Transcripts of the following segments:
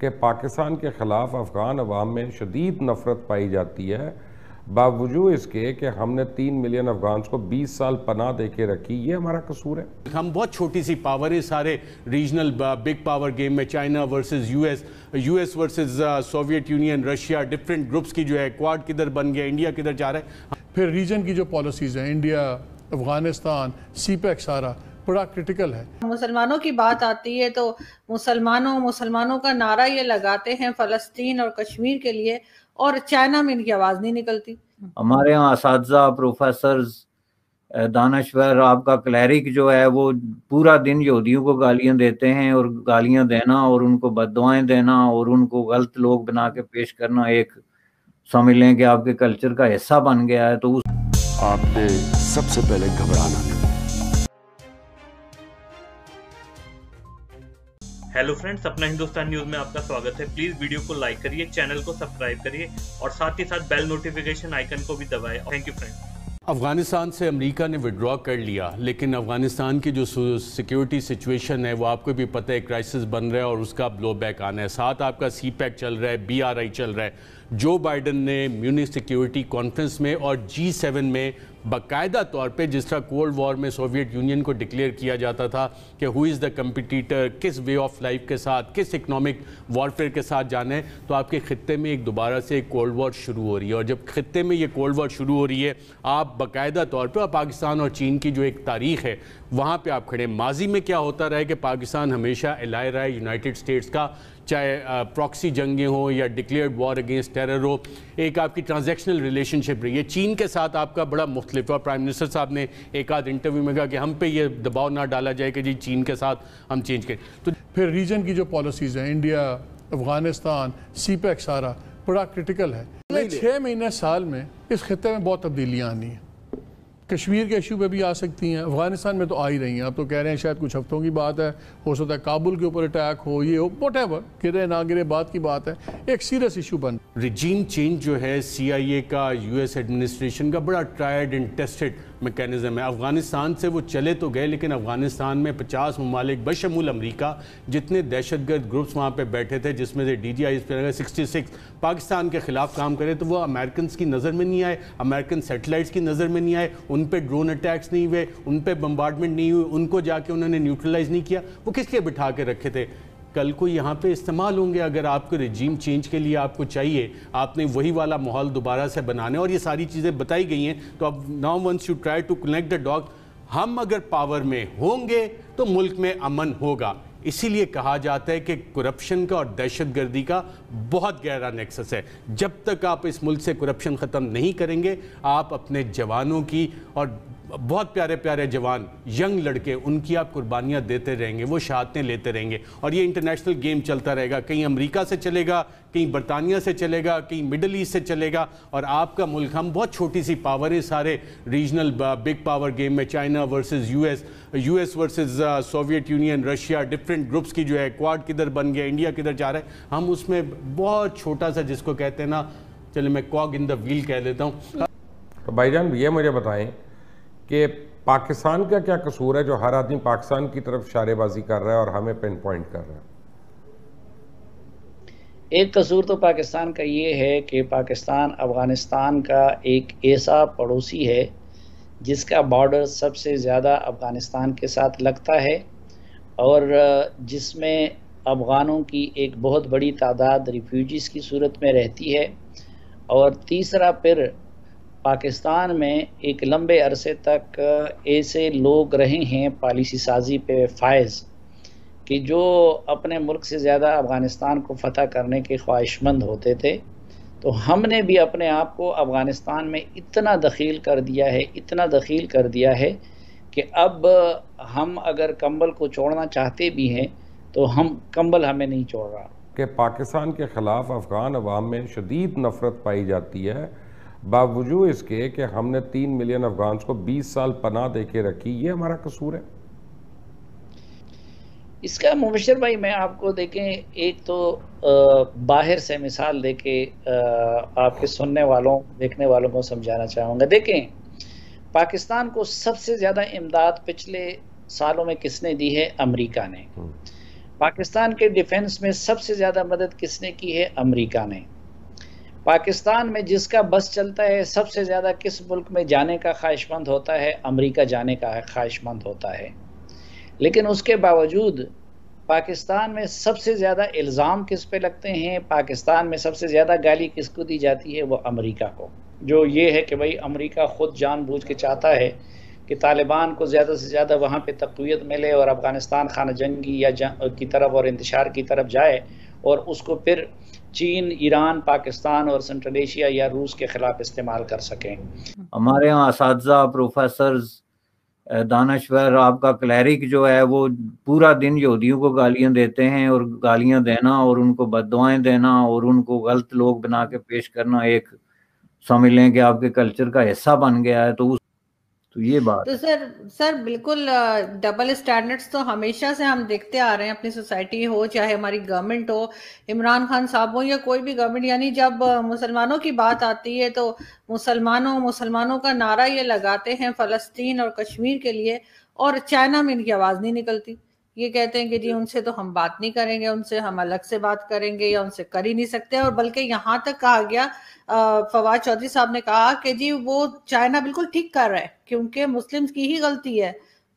कि पाकिस्तान के ख़िलाफ़ अफ़गान अवाम में शदीद नफ़रत पाई जाती है बावजूद इसके कि हमने तीन मिलियन अफगान को 20 साल पनाह दे के रखी ये हमारा कसूर है हम बहुत छोटी सी पावर है सारे रीजनल बिग पावर गेम में China versus US US versus Soviet Union Russia different groups की जो है क्वाड किधर बन गया इंडिया किधर जा रहा है फिर रीजन की जो पॉलिसीज़ हैं इंडिया अफगानिस्तान सी सारा बड़ा क्रिटिकल है मुसलमानों की बात आती है तो मुसलमानों मुसलमानों का नारा ये लगाते हैं फलस्तीन और कश्मीर के लिए और चाइना में इनकी आवाज़ नहीं निकलती हमारे यहाँ इस प्रोफेसर दानश्वर आपका क्लैरिक जो है वो पूरा दिन यहूदियों को गालियां देते हैं और गालियां देना और उनको बदवाएं देना और उनको गलत लोग बना के पेश करना एक समझ लें कि आपके कल्चर का हिस्सा बन गया है तो उस आपने सबसे पहले घबराना हेलो फ्रेंड्स अपना हिंदुस्तान न्यूज में आपका स्वागत है प्लीज वीडियो को लाइक करिए चैनल को सब्सक्राइब करिए और साथ ही साथ बेल नोटिफिकेशन आइकन को भी दबाए थैंक यू फ्रेंड्स अफगानिस्तान से अमेरिका ने विड्रॉ कर लिया लेकिन अफगानिस्तान की जो सिक्योरिटी सिचुएशन है वो आपको भी पता है क्राइसिस बन रहा है और उसका ब्लो बैक आना है साथ आपका सी पैक चल रहा है बीआरआई चल रहा है जो बाइडन ने म्यूनिक सिक्योरिटी कॉन्फ्रेंस में और जी सेवन में बाकायदा तौर पे जिस तरह कोल्ड वॉर में सोवियत यूनियन को डिक्लेयर किया जाता था कि हु इज़ द कम्पिटिटर किस वे ऑफ लाइफ के साथ किस इकनॉमिक वॉरफेयर के साथ जाना है तो आपके खत्े में एक दोबारा से एक कोल्ड वॉर शुरू हो रही है और जब खत्े में ये कोल्ड वॉर शुरू हो रही है आप बाकायदा तौर पर पाकिस्तान और चीन की जो एक तारीख है वहाँ पे आप खड़े माजी में क्या होता रहा है कि पाकिस्तान हमेशा एलाय रहा है यूनाइटेड स्टेट्स का चाहे प्रॉक्सी जंगें हो या डिक्लेयर्ड वॉर अगेंस्ट टेरर हो एक आपकी ट्रांजैक्शनल रिलेशनशिप रही है चीन के साथ आपका बड़ा मुख्तलिफ और प्राइम मिनिस्टर साहब ने एक आध इंटरव्यू में कहा कि हम पे ये दबाव ना डाला जाए कि जी चीन के साथ हम चेंज करें तो फिर रीजन की जो पॉलिसीज़ हैं इंडिया अफगानिस्तान पैक सारा बड़ा क्रिटिकल है छः महीने साल में इस खत्े में बहुत तब्दीलियाँ आनी है कश्मीर के इशू पे भी आ सकती हैं अफगानिस्तान में तो आ ही रही हैं आप तो कह रहे हैं शायद कुछ हफ्तों की बात है हो सकता है काबुल के ऊपर अटैक हो ये हो वट एवर गिरे ना गिरे बात की बात है एक सीरियस इशू बन रिजीम चेंज जो है सी आई ए का यू एस एडमिनिस्ट्रेशन का बड़ा ट्रायड एंड टेस्टेड मेकनिज़म है अफ़गानिस्तान से वो चले तो गए लेकिन अफ़गानिस्तान में पचास ममालिक बशमूल अमरीका जितने दहशत गर्द ग्रुप्स वहाँ पर बैठे थे जिसमें से D G I sixty six Pakistan के ख़िलाफ़ काम करे तो वो अमेरिकन की नज़र में नहीं आए अमेरिकन सेटेलाइट्स की नज़र में नहीं आए उन पर ड्रोन अटैक्स नहीं हुए उन पर बम्बार्डमेंट नहीं हुई उनको जाके उन्होंने न्यूट्रलाइज़ नहीं किया वो किस लिए बिठा के रखे थे कल को यहाँ पे इस्तेमाल होंगे अगर आपको रिजीम चेंज के लिए आपको चाहिए आपने वही वाला माहौल दोबारा से बनाने और ये सारी चीज़ें बताई गई हैं तो अब now once you try to connect the dog हम अगर पावर में होंगे तो मुल्क में अमन होगा इसीलिए कहा जाता है कि करप्शन का और दहशतगर्दी का बहुत गहरा नेक्सस है जब तक आप इस मुल्क से करप्शन ख़त्म नहीं करेंगे आप अपने जवानों की और बहुत प्यारे प्यारे जवान यंग लड़के उनकी आप कुर्बानियाँ देते रहेंगे वो शहादतें लेते रहेंगे और ये इंटरनेशनल गेम चलता रहेगा कहीं अमेरिका से चलेगा कहीं बरतानिया से चलेगा कहीं मिडल ईस्ट से चलेगा और आपका मुल्क हम बहुत छोटी सी पावर है सारे रीजनल बिग पावर गेम में China versus US US versus Soviet Union Russia different groups की जो है क्वाड किधर बन गया इंडिया किधर जा रहा है हम उसमें बहुत छोटा सा जिसको कहते हैं ना चले मैं कॉग इन द व्हील कह देता हूँ तो जान ये मुझे बताएं कि पाकिस्तान का क्या कसूर है जो हर आदमी पाकिस्तान की तरफ शारेबाजी कर रहा है और हमें पिन पॉइंट कर रहा है एक कसूर तो पाकिस्तान का ये है कि पाकिस्तान अफ़गानिस्तान का एक ऐसा पड़ोसी है जिसका बॉर्डर सबसे ज़्यादा अफ़गानिस्तान के साथ लगता है और जिसमें अफ़गानों की एक बहुत बड़ी तादाद रिफ्यूजीज़ की सूरत में रहती है और तीसरा फिर पाकिस्तान में एक लंबे अरसे तक ऐसे लोग रहे हैं पॉलिसी साजी पे फायज़ कि जो अपने मुल्क से ज़्यादा अफ़गानिस्तान को फतह करने के ख्वाहिशमंद होते थे तो हमने भी अपने आप को अफ़गानिस्तान में इतना दखील कर दिया है इतना दखील कर दिया है कि अब हम अगर कंबल को छोड़ना चाहते भी हैं तो हम कंबल हमें नहीं छोड़ रहा कि पाकिस्तान के ख़िलाफ़ अफ़गान अवाम में शदीद नफ़रत पाई जाती है बावजूद इसके कि हमने तीन मिलियन अफगान को बीस साल पनाह दे के रखी ये हमारा कसूर है इसका मुबशर भाई मैं आपको देखें एक तो आ, बाहर से मिसाल दे के आपके सुनने वालों देखने वालों को समझाना चाहूँगा देखें पाकिस्तान को सबसे ज़्यादा इमदाद पिछले सालों में किसने दी है अमेरिका ने हम्म। पाकिस्तान के डिफेंस में सबसे ज़्यादा मदद किसने की है अमेरिका ने पाकिस्तान में जिसका बस चलता है सबसे ज़्यादा किस मुल्क में जाने का ख्वाहिशमंद होता है अमेरिका जाने का ख्वाहिशमंद होता है लेकिन उसके बावजूद पाकिस्तान में सबसे ज़्यादा इल्ज़ाम किस पे लगते हैं पाकिस्तान में सबसे ज़्यादा गाली किसको दी जाती है वो अमेरिका को जो ये है कि भाई अमेरिका ख़ुद जानबूझ के चाहता है कि तालिबान को ज़्यादा से ज़्यादा वहाँ पर तकवीत मिले और अफ़गानिस्तान खाना जंगी या की तरफ और इंतशार की तरफ जाए और उसको फिर चीन ईरान पाकिस्तान और सेंट्रल एशिया या रूस के खिलाफ इस्तेमाल कर सकें हमारे यहाँ इस प्रोफेसर दानश्वर आपका क्लैरिक जो है वो पूरा दिन यहूदियों को गालियां देते हैं और गालियां देना और उनको बदवाएं देना और उनको गलत लोग बना के पेश करना एक समझ लें कि आपके कल्चर का हिस्सा बन गया है तो उस तो ये बात तो सर सर बिल्कुल डबल स्टैंडर्ड्स तो हमेशा से हम देखते आ रहे हैं अपनी सोसाइटी हो चाहे हमारी गवर्नमेंट हो इमरान खान साहब हो या कोई भी गवर्नमेंट यानी जब मुसलमानों की बात आती है तो मुसलमानों मुसलमानों का नारा ये लगाते हैं फलस्तीन और कश्मीर के लिए और चाइना में इनकी आवाज़ नहीं निकलती ये कहते हैं कि जी उनसे तो हम बात नहीं करेंगे उनसे हम अलग से बात करेंगे या उनसे कर ही नहीं सकते और बल्कि यहाँ तक कहा गया फवाद चौधरी साहब ने कहा कि जी वो चाइना बिल्कुल ठीक कर रहा है क्योंकि मुस्लिम की ही गलती है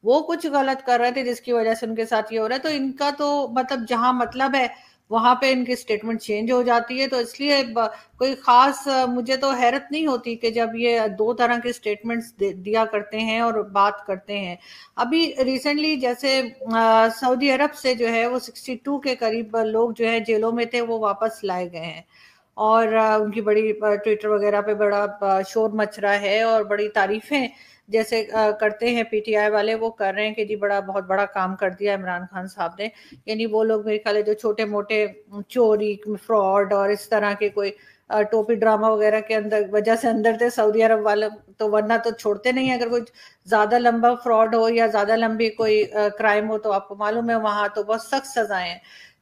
वो कुछ गलत कर रहे थे जिसकी वजह से उनके साथ ये हो रहा है तो इनका तो मतलब जहां मतलब है वहां पे इनकी स्टेटमेंट चेंज हो जाती है तो इसलिए कोई खास मुझे तो हैरत नहीं होती कि जब ये दो तरह के स्टेटमेंट्स दिया करते हैं और बात करते हैं अभी रिसेंटली जैसे सऊदी अरब से जो है वो 62 के करीब लोग जो है जेलों में थे वो वापस लाए गए हैं और उनकी बड़ी ट्विटर वगैरह पे बड़ा शोर मच रहा है और बड़ी तारीफें जैसे करते हैं पीटीआई वाले वो कर रहे हैं कि जी बड़ा बहुत बड़ा काम कर दिया इमरान खान साहब ने यानी वो लोग मेरे ख्याल जो छोटे मोटे चोरी फ्रॉड और इस तरह के कोई टोपी ड्रामा वगैरह के अंदर वजह से अंदर थे सऊदी अरब वाले तो वरना तो छोड़ते नहीं अगर कोई ज्यादा लंबा फ्रॉड हो या ज्यादा लंबी कोई क्राइम हो तो आपको मालूम है वहां तो बहुत सख्त सजाएं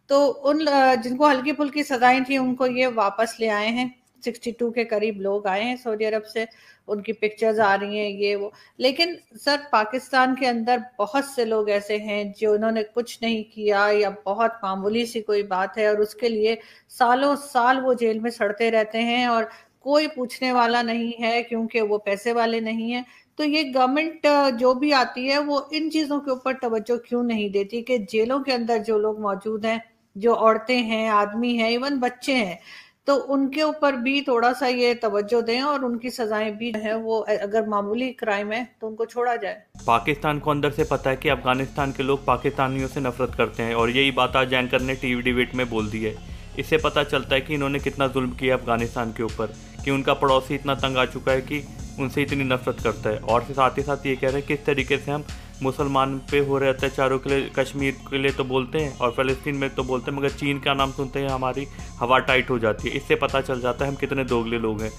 तो उन जिनको हल्की फुल्की सजाएं थी उनको ये वापस ले आए हैं 62 के करीब लोग आए हैं सऊदी अरब से उनकी पिक्चर्स आ रही हैं ये वो लेकिन सर पाकिस्तान के अंदर बहुत से लोग ऐसे हैं जो उन्होंने कुछ नहीं किया या बहुत मामूली सी कोई बात है और उसके लिए सालों साल वो जेल में सड़ते रहते हैं और कोई पूछने वाला नहीं है क्योंकि वो पैसे वाले नहीं है तो ये गवर्नमेंट जो भी आती है वो इन चीज़ों के ऊपर तवज्जो क्यों नहीं देती कि जेलों के अंदर जो लोग मौजूद हैं जो औरतें हैं आदमी हैं इवन बच्चे हैं तो उनके ऊपर भी थोड़ा सा ये तवज्जो दें और उनकी सजाएं भी हैं वो अगर मामूली क्राइम है तो उनको छोड़ा जाए पाकिस्तान को अंदर से पता है कि अफगानिस्तान के लोग पाकिस्तानियों से नफरत करते हैं और यही बात आज एंकर ने टीवी डिबेट में बोल दी है इससे पता चलता है कि इन्होंने कितना जुल्म किया अफगानिस्तान के ऊपर कि उनका पड़ोसी इतना तंग आ चुका है कि उनसे इतनी नफरत करता है और साथ ही साथ ये कह रहे हैं किस तरीके से हम मुसलमान पे हो रहे अत्याचारों के लिए कश्मीर के लिए तो बोलते हैं और फ़लस्तीन में तो बोलते हैं मगर चीन का नाम सुनते हैं हमारी हवा टाइट हो जाती है इससे पता चल जाता है हम कितने दोगले लोग हैं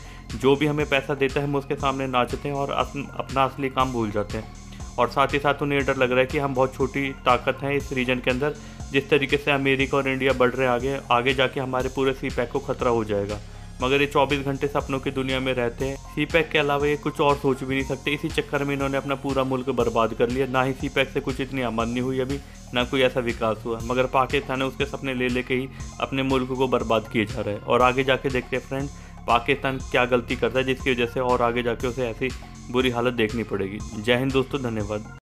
जो भी हमें पैसा देता है हम उसके सामने नाचते हैं और अपना असली काम भूल जाते हैं और साथ ही साथ उन्हें डर लग रहा है कि हम बहुत छोटी ताकत हैं इस रीजन के अंदर जिस तरीके से अमेरिका और इंडिया बढ़ रहे आगे आगे जाके हमारे पूरे सी पैक को खतरा हो जाएगा मगर ये चौबीस घंटे सपनों की दुनिया में रहते हैं सी पैक के अलावा ये कुछ और सोच भी नहीं सकते इसी चक्कर में इन्होंने अपना पूरा मुल्क बर्बाद कर लिया ना ही सी पैक से कुछ इतनी आमदनी हुई अभी ना कोई ऐसा विकास हुआ मगर पाकिस्तान ने उसके सपने ले लेके ही अपने मुल्क को बर्बाद किए जा रहे हैं और आगे जाके देखते हैं फ्रेंड पाकिस्तान क्या गलती करता है जिसकी वजह से और आगे जाके उसे ऐसी बुरी हालत देखनी पड़ेगी जय हिंद दोस्तों धन्यवाद